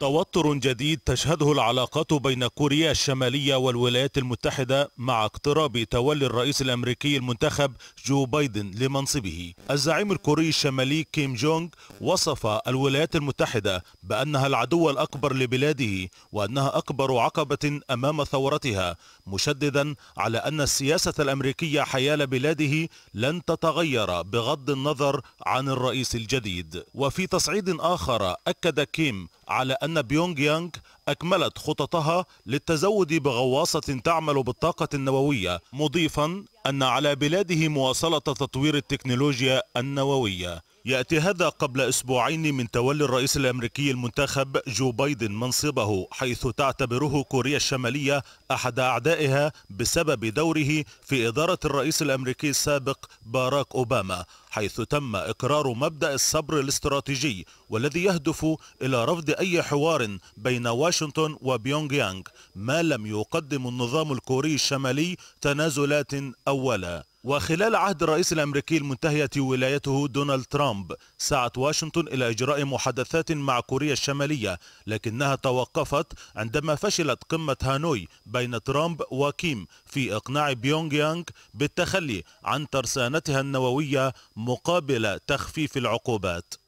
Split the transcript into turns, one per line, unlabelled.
توتر جديد تشهده العلاقات بين كوريا الشمالية والولايات المتحدة مع اقتراب تولي الرئيس الأمريكي المنتخب جو بايدن لمنصبه الزعيم الكوري الشمالي كيم جونغ وصف الولايات المتحدة بأنها العدو الأكبر لبلاده وأنها أكبر عقبة أمام ثورتها مشددا على أن السياسة الأمريكية حيال بلاده لن تتغير بغض النظر عن الرئيس الجديد وفي تصعيد آخر أكد كيم على أن أن بيونغ يانغ أكملت خططها للتزود بغواصة تعمل بالطاقة النووية مضيفا أن على بلاده مواصلة تطوير التكنولوجيا النووية يأتي هذا قبل أسبوعين من تولي الرئيس الأمريكي المنتخب جو بايدن منصبه حيث تعتبره كوريا الشمالية أحد أعدائها بسبب دوره في إدارة الرئيس الأمريكي السابق باراك أوباما حيث تم إقرار مبدأ الصبر الاستراتيجي والذي يهدف إلى رفض أي حوار بين واشنطن وبيونغ يانغ ما لم يقدم النظام الكوري الشمالي تنازلات أولا وخلال عهد الرئيس الأمريكي المنتهية ولايته دونالد ترامب سعت واشنطن إلى إجراء محادثات مع كوريا الشمالية لكنها توقفت عندما فشلت قمة هانوي بين ترامب وكيم في إقناع بيونغ يانغ بالتخلي عن ترسانتها النووية مقابل تخفيف العقوبات